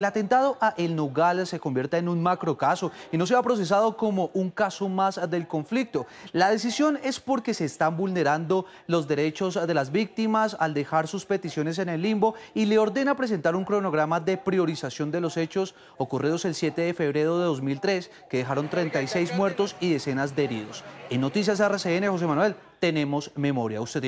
El atentado a El Nogal se convierte en un macro caso y no se ha procesado como un caso más del conflicto. La decisión es porque se están vulnerando los derechos de las víctimas al dejar sus peticiones en el limbo y le ordena presentar un cronograma de priorización de los hechos ocurridos el 7 de febrero de 2003 que dejaron 36 muertos y decenas de heridos. En Noticias RCN, José Manuel, tenemos memoria. Usted